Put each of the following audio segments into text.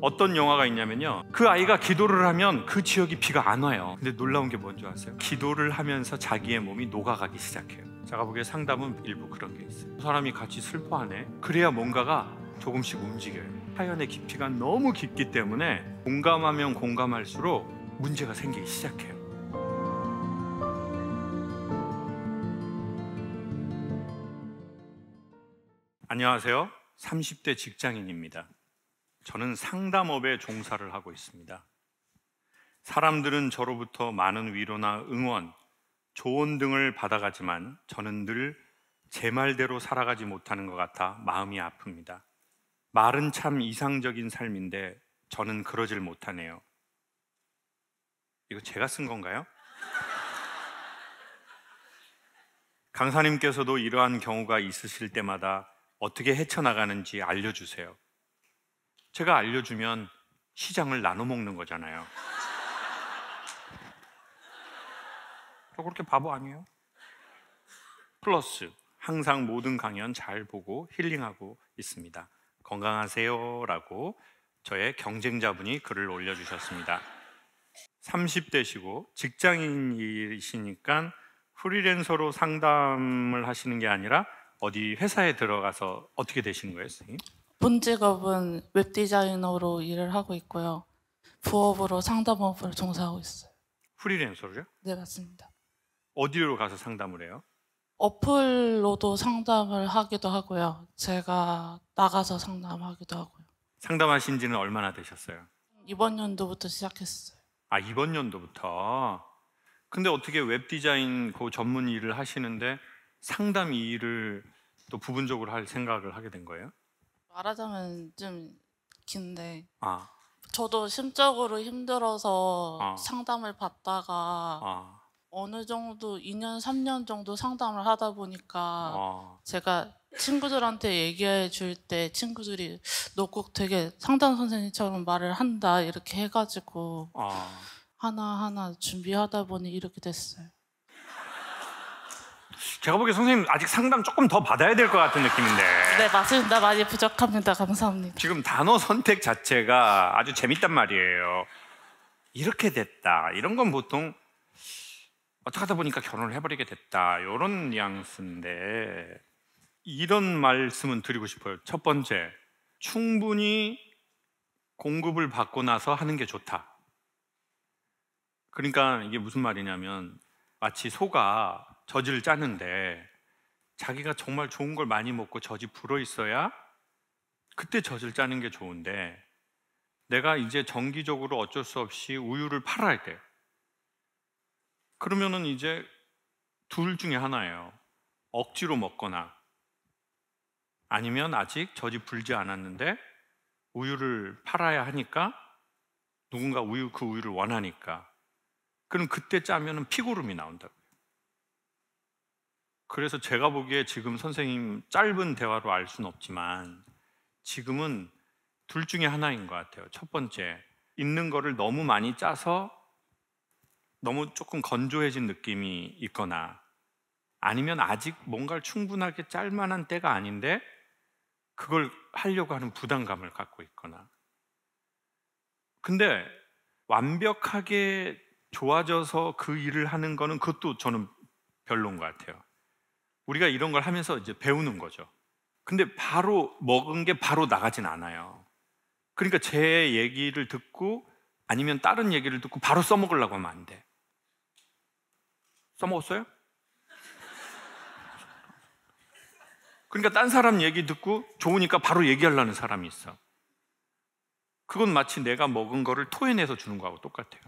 어떤 영화가 있냐면요. 그 아이가 기도를 하면 그 지역이 비가 안 와요. 근데 놀라운 게 뭔지 아세요? 기도를 하면서 자기의 몸이 녹아가기 시작해요. 제가 보기에 상담은 일부 그런 게 있어요. 그 사람이 같이 슬퍼하네. 그래야 뭔가가 조금씩 움직여요. 사연의 깊이가 너무 깊기 때문에 공감하면 공감할수록 문제가 생기기 시작해요. 안녕하세요. 30대 직장인입니다. 저는 상담업에 종사를 하고 있습니다. 사람들은 저로부터 많은 위로나 응원, 조언 등을 받아가지만 저는 늘 제 말대로 살아가지 못하는 것 같아 마음이 아픕니다. 말은 참 이상적인 삶인데 저는 그러질 못하네요. 이거 제가 쓴 건가요? 강사님께서도 이러한 경우가 있으실 때마다 어떻게 헤쳐나가는지 알려주세요. 제가 알려주면 시장을 나눠 먹는 거잖아요. 저 그렇게 바보 아니에요? 플러스 항상 모든 강연 잘 보고 힐링하고 있습니다. 건강하세요라고 저의 경쟁자분이 글을 올려주셨습니다. 30대시고 직장인이시니까 프리랜서로 상담을 하시는 게 아니라 어디 회사에 들어가서 어떻게 되시는 거예요, 선생님? 본 직업은 웹 디자이너로 일을 하고 있고요. 부업으로 상담업을 종사하고 있어요. 프리랜서로요? 네, 맞습니다. 어디로 가서 상담을 해요? 어플로도 상담을 하기도 하고요. 제가 나가서 상담하기도 하고요. 상담하신 지는 얼마나 되셨어요? 이번 연도부터 시작했어요. 아, 이번 연도부터. 근데 어떻게 웹 디자인 그 전문 일을 하시는데 상담 일을 또 부분적으로 할 생각을 하게 된 거예요? 말하자면 좀 긴데 아. 저도 심적으로 힘들어서 아. 상담을 받다가 아. 어느 정도 2년 3년 정도 상담을 하다 보니까 아. 제가 친구들한테 얘기해 줄 때 친구들이 너 꼭 되게 상담 선생님처럼 말을 한다 이렇게 해가지고 아. 하나하나 준비하다 보니 이렇게 됐어요. 제가 보기에 선생님 아직 상담 조금 더 받아야 될 것 같은 느낌인데. 네, 맞습니다. 많이 부족합니다. 감사합니다. 지금 단어 선택 자체가 아주 재밌단 말이에요. 이렇게 됐다. 이런 건 보통 어떻게 하다 보니까 결혼을 해버리게 됐다. 이런 뉘앙스인데 이런 말씀은 드리고 싶어요. 첫 번째, 충분히 공급을 받고 나서 하는 게 좋다. 그러니까 이게 무슨 말이냐면 마치 소가 저지를 짜는데 자기가 정말 좋은 걸 많이 먹고 저지 불어 있어야 그때 젖을 짜는 게 좋은데 내가 이제 정기적으로 어쩔 수 없이 우유를 팔아야 돼. 그러면은 이제 둘 중에 하나예요. 억지로 먹거나 아니면 아직 젖이 불지 않았는데 우유를 팔아야 하니까 누군가 우유 그 우유를 원하니까 그럼 그때 짜면은 피고름이 나온다고. 그래서 제가 보기에 지금 선생님 짧은 대화로 알 수는 없지만 지금은 둘 중에 하나인 것 같아요. 첫 번째, 있는 거를 너무 많이 짜서 너무 조금 건조해진 느낌이 있거나 아니면 아직 뭔가를 충분하게 짤 만한 때가 아닌데 그걸 하려고 하는 부담감을 갖고 있거나 근데 완벽하게 좋아져서 그 일을 하는 거는 그것도 저는 별론 것 같아요. 우리가 이런 걸 하면서 이제 배우는 거죠. 근데 바로 먹은 게 바로 나가진 않아요. 그러니까 제 얘기를 듣고 아니면 다른 얘기를 듣고 바로 써먹으려고 하면 안 돼. 써먹었어요? 그러니까 딴 사람 얘기 듣고 좋으니까 바로 얘기하려는 사람이 있어. 그건 마치 내가 먹은 거를 토해내서 주는 거하고 똑같아요.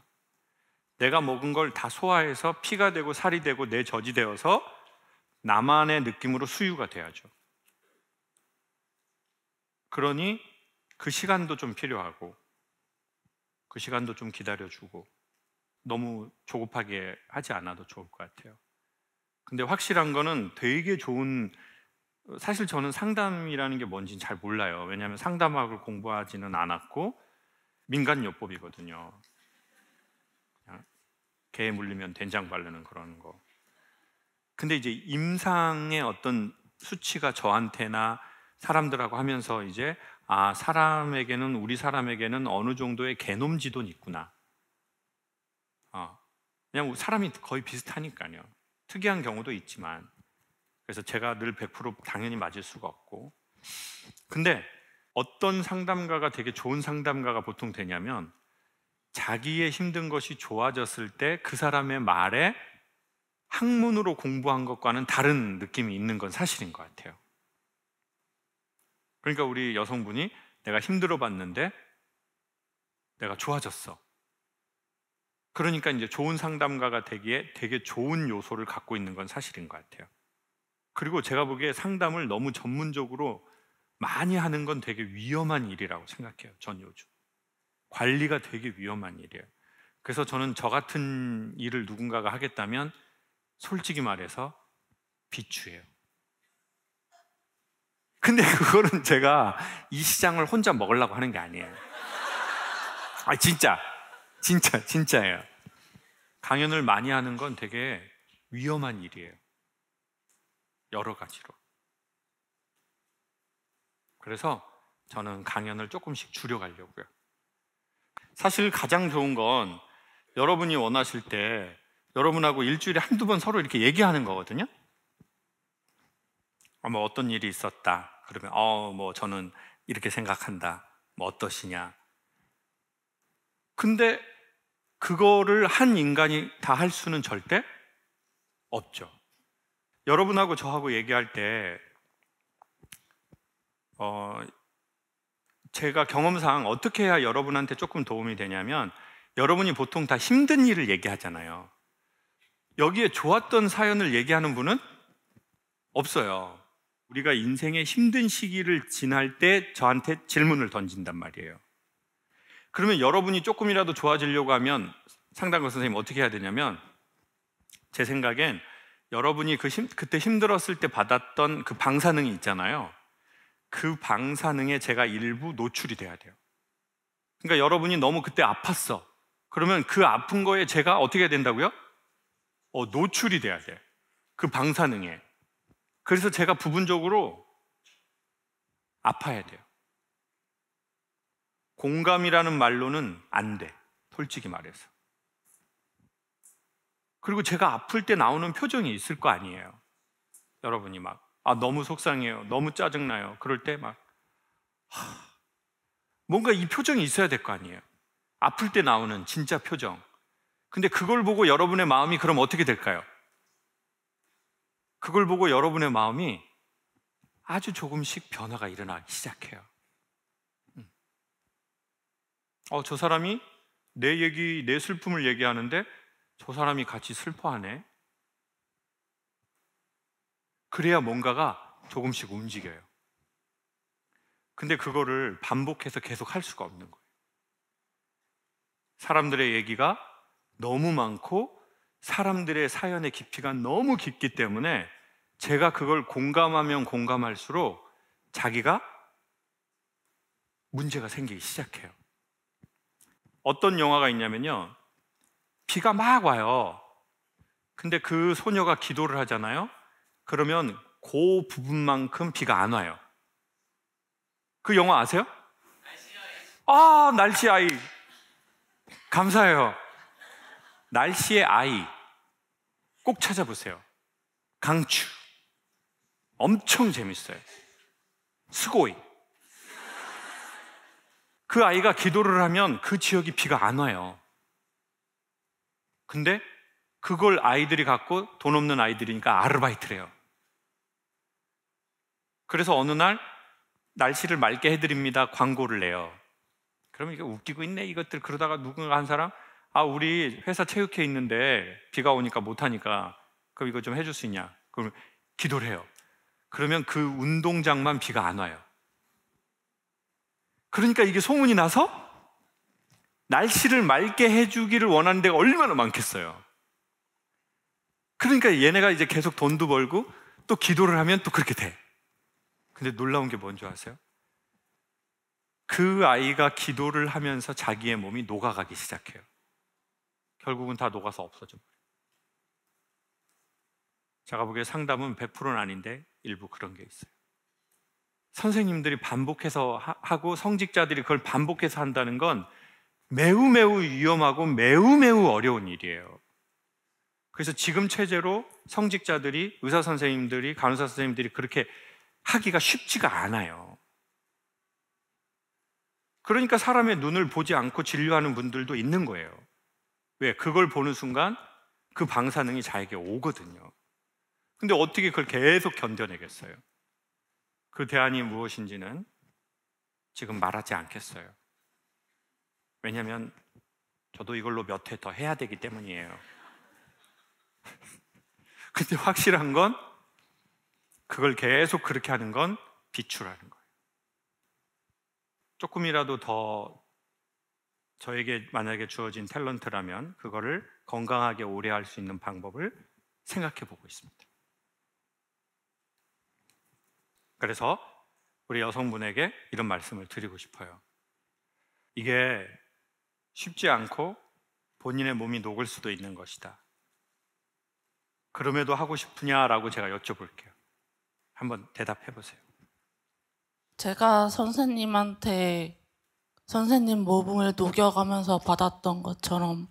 내가 먹은 걸 다 소화해서 피가 되고 살이 되고 내 젖이 되어서 나만의 느낌으로 수유가 돼야죠. 그러니 그 시간도 좀 필요하고 그 시간도 좀 기다려주고 너무 조급하게 하지 않아도 좋을 것 같아요. 근데 확실한 거는 되게 좋은 사실 저는 상담이라는 게 뭔지 잘 몰라요. 왜냐하면 상담학을 공부하지는 않았고 민간요법이거든요. 개에 물리면 된장 바르는 그런 거. 근데 이제 임상의 어떤 수치가 저한테나 사람들하고 하면서 이제 아, 사람에게는 우리 사람에게는 어느 정도의 개놈 지도는 있구나. 어, 그냥 사람이 거의 비슷하니까요. 특이한 경우도 있지만 그래서 제가 늘 100% 당연히 맞을 수가 없고 근데 어떤 상담가가 되게 좋은 상담가가 보통 되냐면 자기의 힘든 것이 좋아졌을 때 그 사람의 말에 학문으로 공부한 것과는 다른 느낌이 있는 건 사실인 것 같아요. 그러니까 우리 여성분이 내가 힘들어 봤는데 내가 좋아졌어. 그러니까 이제 좋은 상담가가 되기에 되게 좋은 요소를 갖고 있는 건 사실인 것 같아요. 그리고 제가 보기에 상담을 너무 전문적으로 많이 하는 건 되게 위험한 일이라고 생각해요. 전 요즘. 관리가 되게 위험한 일이에요. 그래서 저는 저 같은 일을 누군가가 하겠다면 솔직히 말해서 비추예요. 근데 그거는 제가 이 시장을 혼자 먹으려고 하는 게 아니에요. 아, 진짜. 진짜, 진짜예요. 강연을 많이 하는 건 되게 위험한 일이에요. 여러 가지로. 그래서 저는 강연을 조금씩 줄여가려고요. 사실 가장 좋은 건 여러분이 원하실 때 여러분하고 일주일에 한두 번 서로 이렇게 얘기하는 거거든요. 어, 뭐 어떤 일이 있었다. 그러면 어, 뭐 저는 이렇게 생각한다. 뭐 어떠시냐. 근데 그거를 한 인간이 다 할 수는 절대 없죠. 여러분하고 저하고 얘기할 때 어, 제가 경험상 어떻게 해야 여러분한테 조금 도움이 되냐면 여러분이 보통 다 힘든 일을 얘기하잖아요. 여기에 좋았던 사연을 얘기하는 분은 없어요. 우리가 인생의 힘든 시기를 지날 때 저한테 질문을 던진단 말이에요. 그러면 여러분이 조금이라도 좋아지려고 하면 상담가 선생님 어떻게 해야 되냐면 제 생각엔 여러분이 그 힘, 그때 힘들었을 때 받았던 그 방사능이 있잖아요. 그 방사능에 제가 일부 노출이 돼야 돼요. 그러니까 여러분이 너무 그때 아팠어. 그러면 그 아픈 거에 제가 어떻게 해야 된다고요? 어, 노출이 돼야 돼. 그 방사능에. 그래서 제가 부분적으로 아파야 돼요. 공감이라는 말로는 안 돼. 솔직히 말해서. 그리고 제가 아플 때 나오는 표정이 있을 거 아니에요. 여러분이 막, 아, 너무 속상해요. 너무 짜증나요. 그럴 때 막, 하, 뭔가 이 표정이 있어야 될 거 아니에요. 아플 때 나오는 진짜 표정. 근데 그걸 보고 여러분의 마음이 그럼 어떻게 될까요? 그걸 보고 여러분의 마음이 아주 조금씩 변화가 일어나기 시작해요. 음. 어, 저 사람이 내 얘기, 내 슬픔을 얘기하는데 저 사람이 같이 슬퍼하네. 그래야 뭔가가 조금씩 움직여요. 근데 그거를 반복해서 계속 할 수가 없는 거예요. 사람들의 얘기가 너무 많고 사람들의 사연의 깊이가 너무 깊기 때문에 제가 그걸 공감하면 공감할수록 자기가 문제가 생기기 시작해요. 어떤 영화가 있냐면요. 비가 막 와요. 근데 그 소녀가 기도를 하잖아요. 그러면 그 부분만큼 비가 안 와요. 그 영화 아세요? 날씨 아이. 아, 날씨 아이. 감사해요. 날씨의 아이 꼭 찾아보세요. 강추. 엄청 재밌어요. 스고이. 그 아이가 기도를 하면 그 지역이 비가 안 와요. 근데 그걸 아이들이 갖고 돈 없는 아이들이니까 아르바이트를 해요. 그래서 어느 날 날씨를 맑게 해드립니다. 광고를 내요. 그러면 이거 웃기고 있네. 이것들 그러다가 누군가 한 사람 아, 우리 회사 체육회 있는데 비가 오니까 못하니까 그럼 이거 좀 해줄 수 있냐? 그럼 기도를 해요. 그러면 그 운동장만 비가 안 와요. 그러니까 이게 소문이 나서 날씨를 맑게 해주기를 원하는 데가 얼마나 많겠어요. 그러니까 얘네가 이제 계속 돈도 벌고 또 기도를 하면 또 그렇게 돼. 근데 놀라운 게 뭔지 아세요? 그 아이가 기도를 하면서 자기의 몸이 녹아가기 시작해요. 결국은 다 녹아서 없어져. 제가 보기에 상담은 100%는 아닌데 일부 그런 게 있어요. 선생님들이 반복해서 하고 성직자들이 그걸 반복해서 한다는 건 매우 매우 위험하고 매우 매우 어려운 일이에요. 그래서 지금 체제로 성직자들이 의사 선생님들이 간호사 선생님들이 그렇게 하기가 쉽지가 않아요. 그러니까 사람의 눈을 보지 않고 진료하는 분들도 있는 거예요. 왜? 그걸 보는 순간 그 방사능이 자에게 오거든요. 근데 어떻게 그걸 계속 견뎌내겠어요? 그 대안이 무엇인지는 지금 말하지 않겠어요. 왜냐하면 저도 이걸로 몇 회 더 해야 되기 때문이에요. 근데 확실한 건 그걸 계속 그렇게 하는 건 비추라는 거예요. 조금이라도 더 저에게 만약에 주어진 탤런트라면 그거를 건강하게 오래 할 수 있는 방법을 생각해 보고 있습니다. 그래서 우리 여성분에게 이런 말씀을 드리고 싶어요. 이게 쉽지 않고 본인의 몸이 녹을 수도 있는 것이다. 그럼에도 하고 싶으냐라고 제가 여쭤볼게요. 한번 대답해 보세요. 제가 선생님한테 선생님 모범을 녹여가면서 받았던 것처럼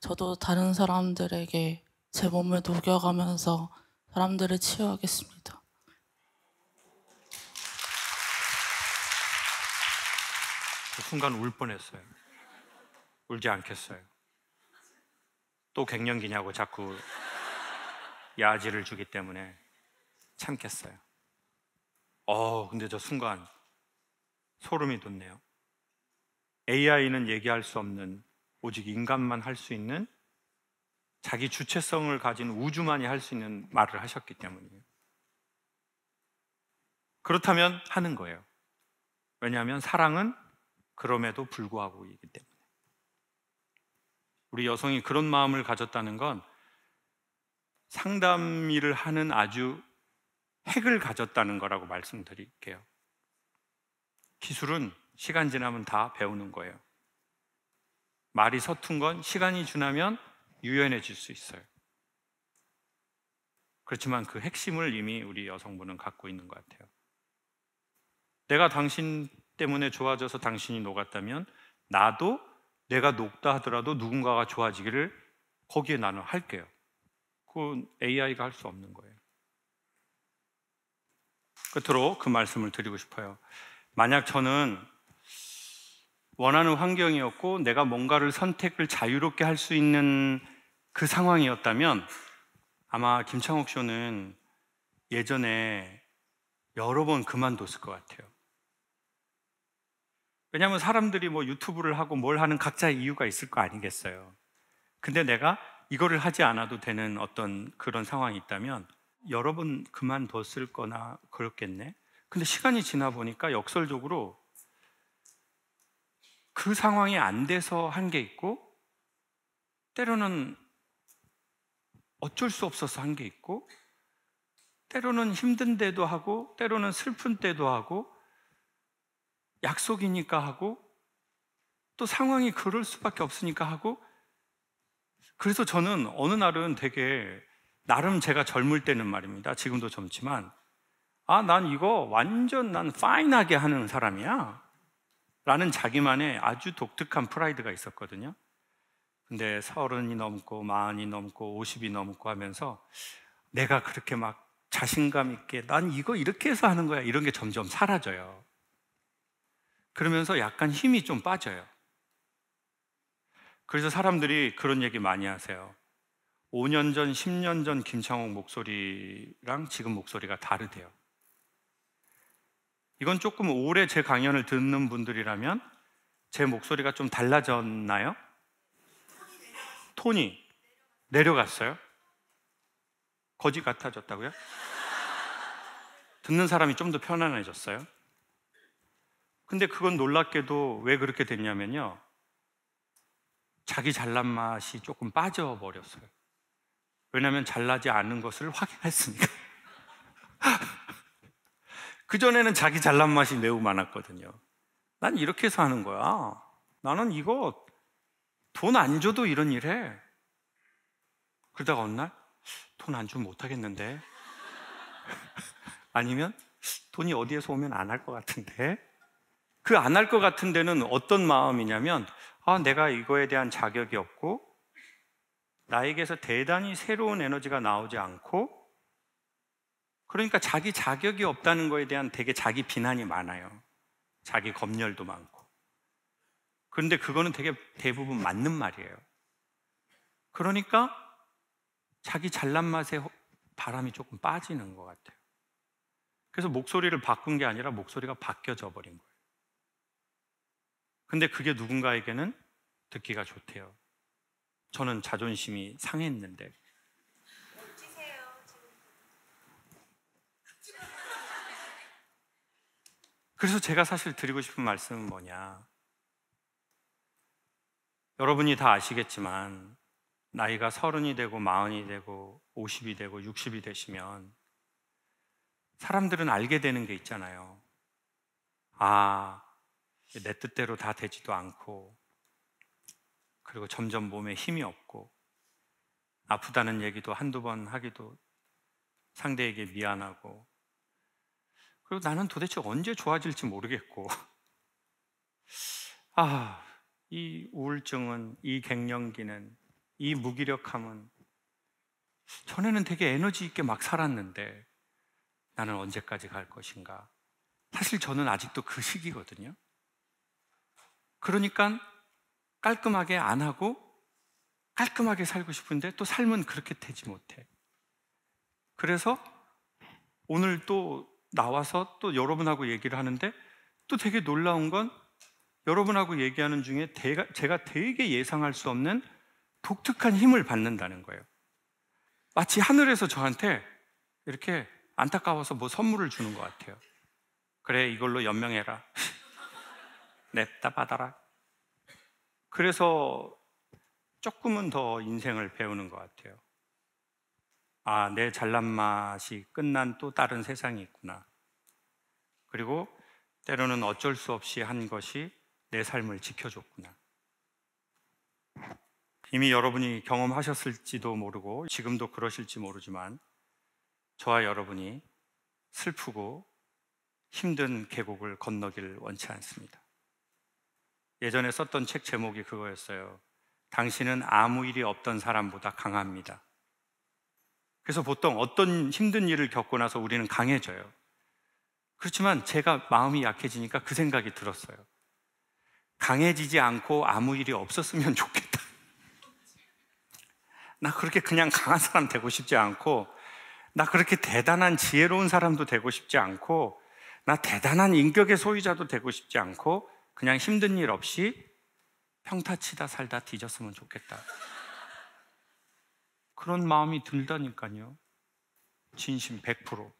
저도 다른 사람들에게 제 몸을 녹여가면서 사람들을 치유하겠습니다. 그 순간 울 뻔했어요. 울지 않겠어요. 또 갱년기냐고 자꾸 야지를 주기 때문에 참겠어요. 어, 근데 저 순간 소름이 돋네요. AI는 얘기할 수 없는 오직 인간만 할 수 있는 자기 주체성을 가진 우주만이 할 수 있는 말을 하셨기 때문이에요. 그렇다면 하는 거예요. 왜냐하면 사랑은 그럼에도 불구하고이기 때문에. 우리 여성이 그런 마음을 가졌다는 건 상담 일을 하는 아주 핵을 가졌다는 거라고 말씀드릴게요. 기술은 시간 지나면 다 배우는 거예요. 말이 서툰 건 시간이 지나면 유연해질 수 있어요. 그렇지만 그 핵심을 이미 우리 여성분은 갖고 있는 것 같아요. 내가 당신 때문에 좋아져서 당신이 녹았다면 나도 내가 녹다 하더라도 누군가가 좋아지기를 거기에 나는 할게요. 그건 AI가 할 수 없는 거예요. 끝으로 그 말씀을 드리고 싶어요. 만약 저는 원하는 환경이었고 내가 뭔가를 선택을 자유롭게 할 수 있는 그 상황이었다면 아마 김창옥 쇼는 예전에 여러 번 그만뒀을 것 같아요. 왜냐하면 사람들이 뭐 유튜브를 하고 뭘 하는 각자의 이유가 있을 거 아니겠어요. 근데 내가 이거를 하지 않아도 되는 어떤 그런 상황이 있다면 여러 번 그만뒀을 거나 그렇겠네. 근데 시간이 지나 보니까 역설적으로 그 상황이 안 돼서 한 게 있고, 때로는 어쩔 수 없어서 한 게 있고, 때로는 힘든 때도 하고, 때로는 슬픈 때도 하고, 약속이니까 하고, 또 상황이 그럴 수밖에 없으니까 하고, 그래서 저는 어느 날은 되게, 나름 제가 젊을 때는 말입니다. 지금도 젊지만, 아, 난 이거 완전 난 파인하게 하는 사람이야. 라는 자기만의 아주 독특한 프라이드가 있었거든요. 근데 서른이 넘고 마흔이 넘고 오십이 넘고 하면서 내가 그렇게 막 자신감 있게 난 이거 이렇게 해서 하는 거야 이런 게 점점 사라져요. 그러면서 약간 힘이 좀 빠져요. 그래서 사람들이 그런 얘기 많이 하세요. 5년 전, 10년 전 김창옥 목소리랑 지금 목소리가 다르대요. 이건 조금 오래 제 강연을 듣는 분들이라면 제 목소리가 좀 달라졌나요? 톤이 내려갔어요? 거지 같아졌다고요? 듣는 사람이 좀 더 편안해졌어요? 근데 그건 놀랍게도 왜 그렇게 됐냐면요. 자기 잘난 맛이 조금 빠져버렸어요. 왜냐면 잘나지 않은 것을 확인했으니까. 그전에는 자기 잘난 맛이 매우 많았거든요. 난 이렇게 해서 하는 거야. 나는 이거 돈 안 줘도 이런 일 해. 그러다가 어느 날, 돈 안 주면 못하겠는데. 아니면, 돈이 어디에서 오면 안 할 것 같은데. 그 안 할 것 같은데는 어떤 마음이냐면, 아, 내가 이거에 대한 자격이 없고, 나에게서 대단히 새로운 에너지가 나오지 않고, 그러니까 자기 자격이 없다는 거에 대한 되게 자기 비난이 많아요. 자기 검열도 많고. 그런데 그거는 되게 대부분 맞는 말이에요. 그러니까 자기 잘난 맛에 바람이 조금 빠지는 것 같아요. 그래서 목소리를 바꾼 게 아니라 목소리가 바뀌어져 버린 거예요. 근데 그게 누군가에게는 듣기가 좋대요. 저는 자존심이 상했는데 그래서 제가 사실 드리고 싶은 말씀은 뭐냐. 여러분이 다 아시겠지만, 나이가 서른이 되고, 마흔이 되고, 오십이 되고, 육십이 되시면, 사람들은 알게 되는 게 있잖아요. 아, 내 뜻대로 다 되지도 않고, 그리고 점점 몸에 힘이 없고, 아프다는 얘기도 한두 번 하기도 상대에게 미안하고, 그리고 나는 도대체 언제 좋아질지 모르겠고, 아, 이 우울증은, 이 갱년기는, 이 무기력함은, 전에는 되게 에너지 있게 막 살았는데, 나는 언제까지 갈 것인가. 사실 저는 아직도 그 시기거든요. 그러니까 깔끔하게 안 하고 깔끔하게 살고 싶은데 또 삶은 그렇게 되지 못해. 그래서 오늘 또 나와서 또 여러분하고 얘기를 하는데 또 되게 놀라운 건 여러분하고 얘기하는 중에 대가, 제가 되게 예상할 수 없는 독특한 힘을 받는다는 거예요. 마치 하늘에서 저한테 이렇게 안타까워서 뭐 선물을 주는 것 같아요. 그래, 이걸로 연명해라. 냅다 받아라. 그래서 조금은 더 인생을 배우는 것 같아요. 아, 내 잘난 맛이 끝난 또 다른 세상이 있구나. 그리고 때로는 어쩔 수 없이 한 것이 내 삶을 지켜줬구나. 이미 여러분이 경험하셨을지도 모르고 지금도 그러실지 모르지만 저와 여러분이 슬프고 힘든 계곡을 건너길 원치 않습니다. 예전에 썼던 책 제목이 그거였어요. 당신은 아무 일이 없던 사람보다 강합니다. 그래서 보통 어떤 힘든 일을 겪고 나서 우리는 강해져요. 그렇지만 제가 마음이 약해지니까 그 생각이 들었어요. 강해지지 않고 아무 일이 없었으면 좋겠다. 나 그렇게 그냥 강한 사람 되고 싶지 않고, 나 그렇게 대단한 지혜로운 사람도 되고 싶지 않고, 나 대단한 인격의 소유자도 되고 싶지 않고, 그냥 힘든 일 없이 평타치다 살다 뒤졌으면 좋겠다. 그런 마음이 들다니까요. 진심 100%.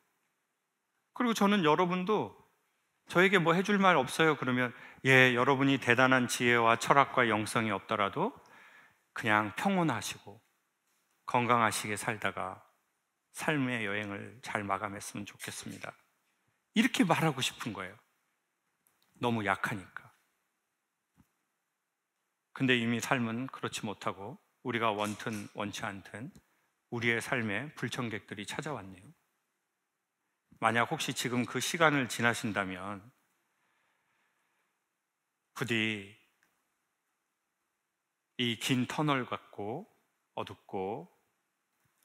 그리고 저는 여러분도 저에게 뭐 해줄 말 없어요. 그러면 예, 여러분이 대단한 지혜와 철학과 영성이 없더라도 그냥 평온하시고 건강하시게 살다가 삶의 여행을 잘 마감했으면 좋겠습니다. 이렇게 말하고 싶은 거예요. 너무 약하니까. 근데 이미 삶은 그렇지 못하고 우리가 원튼 원치 않든 우리의 삶에 불청객들이 찾아왔네요. 만약 혹시 지금 그 시간을 지나신다면 부디 이 긴 터널 같고 어둡고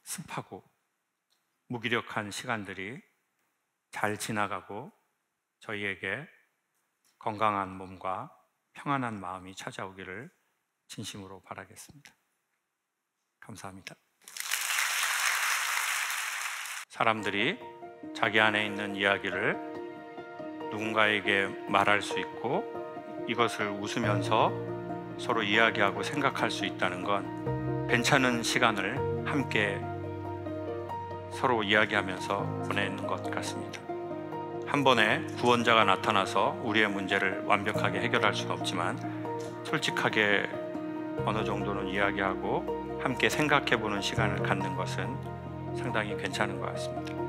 습하고 무기력한 시간들이 잘 지나가고 저희에게 건강한 몸과 평안한 마음이 찾아오기를 진심으로 바라겠습니다. 감사합니다. 사람들이 자기 안에 있는 이야기를 누군가에게 말할 수 있고 이것을 웃으면서 서로 이야기하고 생각할 수 있다는 건 괜찮은 시간을 함께 서로 이야기하면서 보내는 것 같습니다. 한 번에 구원자가 나타나서 우리의 문제를 완벽하게 해결할 수는 없지만 솔직하게 어느 정도는 이야기하고 함께 생각해 보는 시간을 갖는 것은 상당히 괜찮은 것 같습니다.